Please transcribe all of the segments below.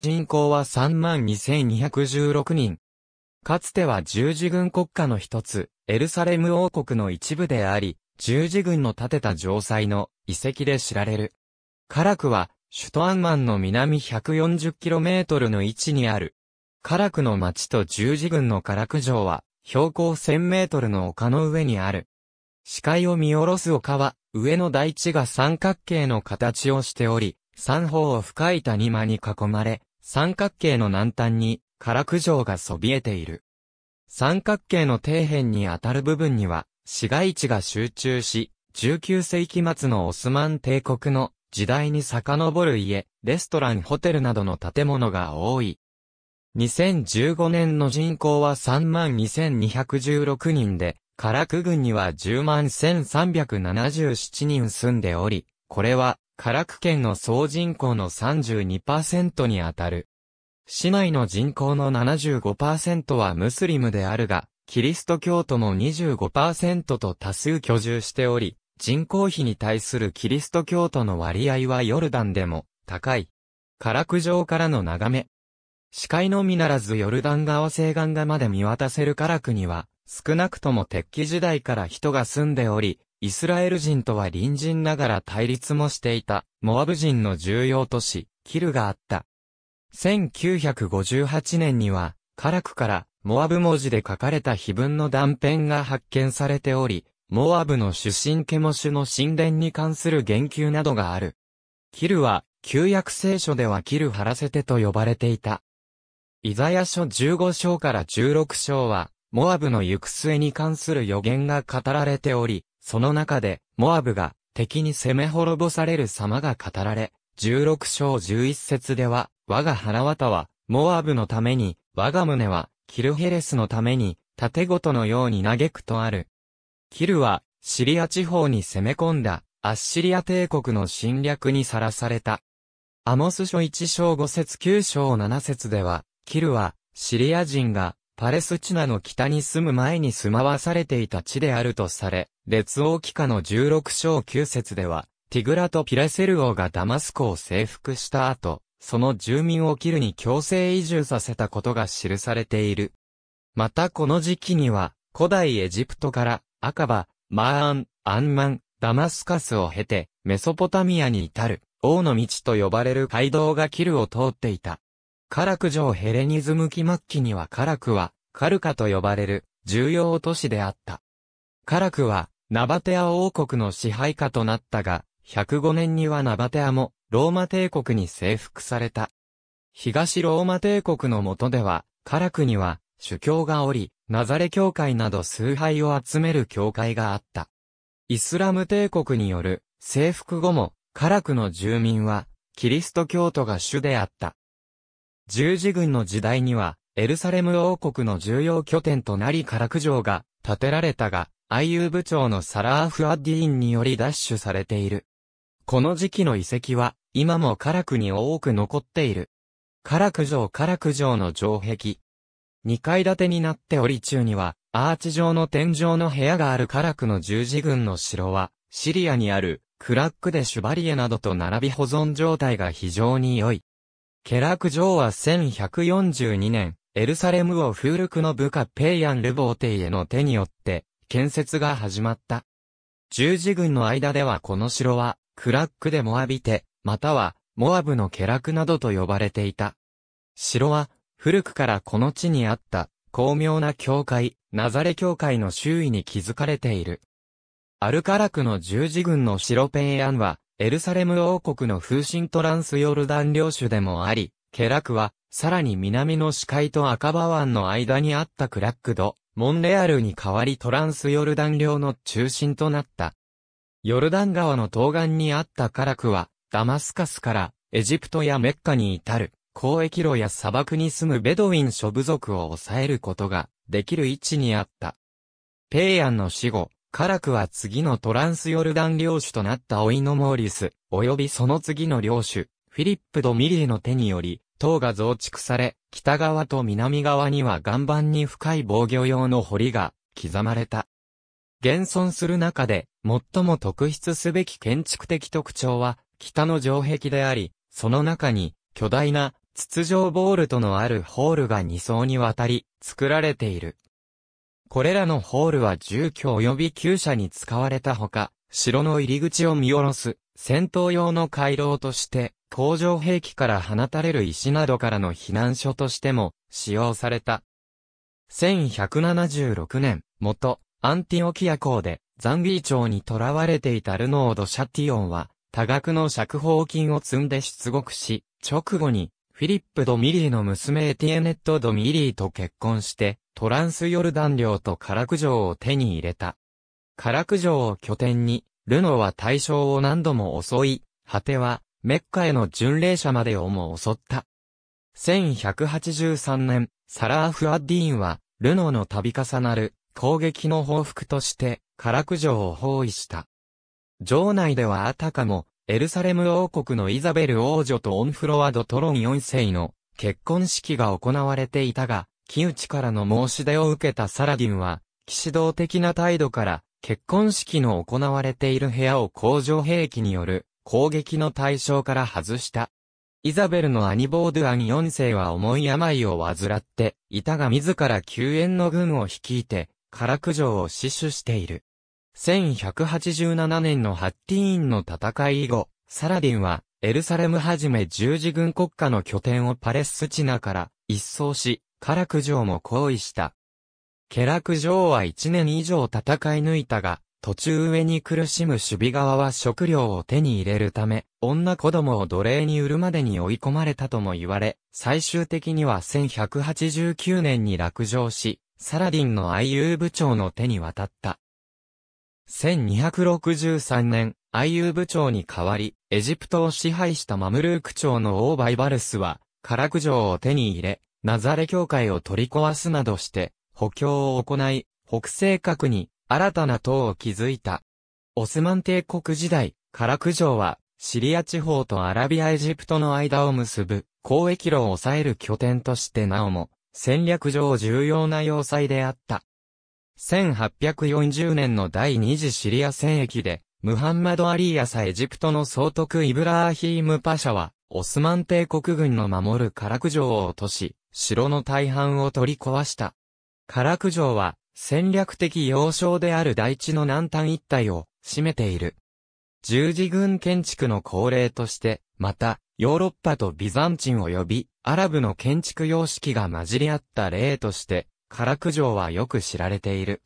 人口は32,216人。かつては十字軍国家の一つ、エルサレム王国の一部であり、十字軍の建てた城塞の遺跡で知られる。カラクは、首都アンマンの南 140km の位置にある。カラクの町と十字軍のカラク城は、標高 1000m の丘の上にある。視界を見下ろす丘は、上の大地が三角形の形をしており、三方を深い谷間に囲まれ、三角形の南端に、唐九条がそびえている。三角形の底辺に当たる部分には、市街地が集中し、19世紀末のオスマン帝国の時代に遡る家、レストラン、ホテルなどの建物が多い。2015年の人口は32,216人で、カラク郡には101,377人住んでおり、これは唐ク県の総人口の32%にあたる。市内の人口の75%はムスリムであるが、キリスト教徒も25%と多数居住しており、人口比に対するキリスト教徒の割合はヨルダンでも高い。カラク城からの眺め。視界のみならずヨルダン川西岸がまで見渡せるカラクには、少なくとも鉄器時代から人が住んでおり、イスラエル人とは隣人ながら対立もしていた、モアブ人の重要都市、キルがあった。1958年には、カラクからモアブ文字で書かれた碑文の断片が発見されており、モアブの出身ケモシュの神殿に関する言及などがある。キルは、旧約聖書ではキルハラセテと呼ばれていた。イザヤ書15章から16章は、モアブの行く末に関する予言が語られており、その中で、モアブが敵に攻め滅ぼされる様が語られ、16章11節では、我が花綿は、モアブのために、我が胸は、キルヘレスのために、盾ごとのように嘆くとある。キルは、シリア地方に攻め込んだ、アッシリア帝国の侵略にさらされた。アモス書1章5節9章7節では、キルは、シリア人が、パレスチナの北に住む前に住まわされていた地であるとされ、列王記下の16章9節では、ティグラとピレセル王がダマスコを征服した後、その住民をキルに強制移住させたことが記されている。またこの時期には、古代エジプトから、アカバ、マーン、アンマン、ダマスカスを経て、メソポタミアに至る、王の道と呼ばれる街道がキルを通っていた。カラク城ヘレニズム期末期にはカラクは、カルカと呼ばれる、重要都市であった。カラクは、ナバテア王国の支配下となったが、105年にはナバテアも、ローマ帝国に征服された。東ローマ帝国の下では、カラクには、主教がおり、ナザレ教会など崇拝を集める教会があった。イスラム帝国による征服後も、カラクの住民は、キリスト教徒が主であった。十字軍の時代には、エルサレム王国の重要拠点となりカラク城が建てられたが、IU 部長のサラーフ・アディーンにより奪取されている。この時期の遺跡は、今もカラクに多く残っている。カラク城カラク城の城壁。2階建てになっており中には、アーチ状の天井の部屋があるカラクの十字軍の城は、シリアにある、クラックでシュバリエなどと並び保存状態が非常に良い。ケラク城は1142年、エルサレムをフールクの部下ペイアン・ルボーテイへの手によって、建設が始まった。十字軍の間ではこの城は、クラックでモアビテ、または、モアブのケラクなどと呼ばれていた。城は、古くからこの地にあった、巧妙な教会、ナザレ教会の周囲に築かれている。アルカラクの十字軍の城ペイアンは、エルサレム王国の風神トランスヨルダン領主でもあり、ケラクは、さらに南の視界と赤羽湾の間にあったクラックド、モンレアルに代わりトランスヨルダン領の中心となった。ヨルダン川の東岸にあったカラクは、ダマスカスからエジプトやメッカに至る、交易路や砂漠に住むベドウィン諸部族を抑えることができる位置にあった。ペイアンの死後、カラクは次のトランスヨルダン領主となったオイノモーリス、及びその次の領主、フィリップ・ド・ミリエの手により、塔が増築され、北側と南側には岩盤に深い防御用の堀が刻まれた。現存する中で、最も特筆すべき建築的特徴は、北の城壁であり、その中に、巨大な、筒状ボールとのあるホールが2層にわたり、作られている。これらのホールは住居及び旧舎に使われたほか、城の入り口を見下ろす、戦闘用の回廊として、工場兵器から放たれる石などからの避難所としても使用された。1176年、元、アンティオキア港で、ザンギー町に囚われていたルノード・シャティオンは、多額の釈放金を積んで出国し、直後に、フィリップ・ド・ミリーの娘エティエネット・ド・ミリーと結婚して、トランスヨルダン領とカラク城を手に入れた。カラク城を拠点に、ルノは大将を何度も襲い、果ては、メッカへの巡礼者までをも襲った。1183年、サラーフ・アッディーンは、ルノの度重なる攻撃の報復として、カラク城を包囲した。城内ではあたかも、エルサレム王国のイザベル王女とオンフロワド・トロン4世の結婚式が行われていたが、木内からの申し出を受けたサラディンは、騎士道的な態度から、結婚式の行われている部屋を工場兵器による攻撃の対象から外した。イザベルの兄ボードゥアン4世は重い病を患っていたが自ら救援の軍を率いて、唐ク城を死守している。1187年のハッティーンの戦い以後、サラディンはエルサレムはじめ十字軍国家の拠点をパレスチナから一掃し、カラク城も行為した。ケラク城は一年以上戦い抜いたが、途中上に苦しむ守備側は食料を手に入れるため、女子供を奴隷に売るまでに追い込まれたとも言われ、最終的には1189年に落城し、サラディンの愛 u 部長の手に渡った。1263年、愛 u 部長に代わり、エジプトを支配したマムルーク朝の王バイバルスは、カラク城を手に入れ、ナザレ教会を取り壊すなどして、補強を行い、北西角に新たな塔を築いた。オスマン帝国時代、カラク城は、シリア地方とアラビアエジプトの間を結ぶ、交易路を抑える拠点としてなおも、戦略上重要な要塞であった。1840年の第二次シリア戦役で、ムハンマド・アリーヤサエジプトの総督イブラーヒーム・パシャは、オスマン帝国軍の守るカラク城を落とし、城の大半を取り壊した。唐九条は、戦略的要衝である大地の南端一帯を占めている。十字軍建築の恒例として、また、ヨーロッパとビザンチン及びアラブの建築様式が混じり合った例として、唐九城はよく知られている。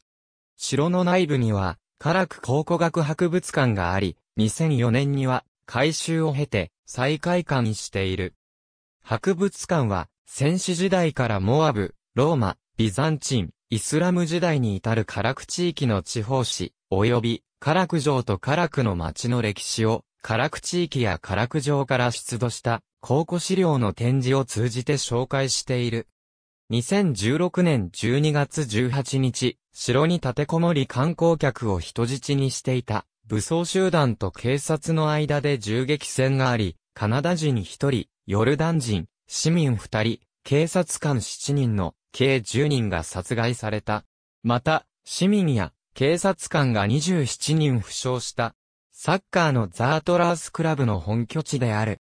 城の内部には、唐九考古学博物館があり、2004年には改修を経て再開館している。博物館は戦士時代からモアブ、ローマ、ビザンチン、イスラム時代に至るカラク地域の地方史、及び、カラク城とカラクの町の歴史を、カラク地域やカラク城から出土した考古資料の展示を通じて紹介している。2016年12月18日、城に立てこもり観光客を人質にしていた武装集団と警察の間で銃撃戦があり、カナダ人1人、ヨルダン人、市民2人、警察官7人の計10人が殺害された。また、市民や警察官が27人負傷した。サッカーのザートラースクラブの本拠地である。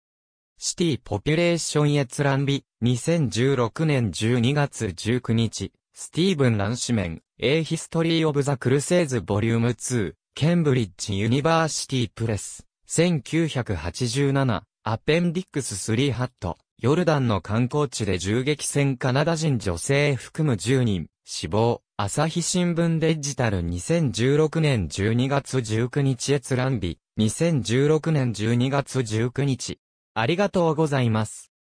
シティポピュレーション閲覧日、2016年12月19日、スティーブン・ランシメン、A History of the Crusades Vol. 2、ケンブリッジ・ユニバーシティ・プレス、1987、アペンディックススリーハット。ヨルダンの観光地で銃撃戦カナダ人女性含む10人、死亡、朝日新聞デジタル2016年12月19日閲覧日、2016年12月19日。ありがとうございます。